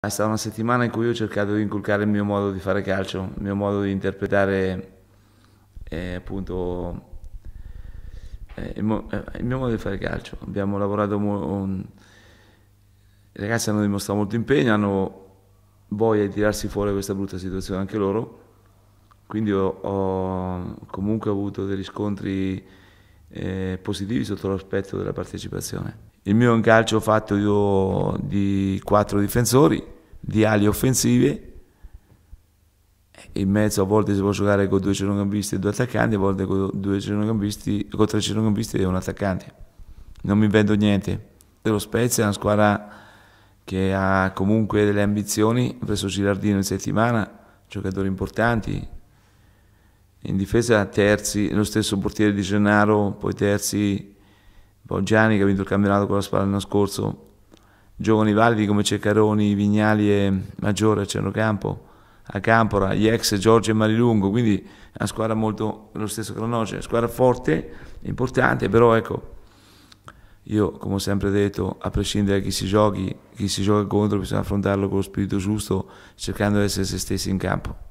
È stata una settimana in cui ho cercato di inculcare il mio modo di fare calcio, il mio modo di interpretare eh, appunto eh, il, mo eh, il, mio modo di fare calcio. Abbiamo lavorato un... i ragazzi hanno dimostrato molto impegno, hanno voglia di tirarsi fuori questa brutta situazione anche loro. Quindi ho, ho comunque avuto degli scontri eh, positivi sotto l'aspetto della partecipazione. Il mio è un calcio fatto io di quattro difensori, di ali offensive, in mezzo a volte si può giocare con due centrocampisti e due attaccanti, a volte con, con tre centrocampisti e un attaccante. Non mi invento niente. Lo Spezia è una squadra che ha comunque delle ambizioni, ha preso Girardino in settimana, giocatori importanti, in difesa terzi, lo stesso portiere di Gennaro, poi terzi Poggiani che ha vinto il campionato con la squadra l'anno scorso, giovani validi come Ceccaroni, Vignali e Maggiore a centrocampo, a Campora, gli ex Giorgio e Marilungo, quindi una squadra molto, lo stesso Cronoce, una squadra forte, importante, però ecco, io come ho sempre detto, a prescindere da chi si giochi, chi si gioca contro bisogna affrontarlo con lo spirito giusto, cercando di essere se stessi in campo.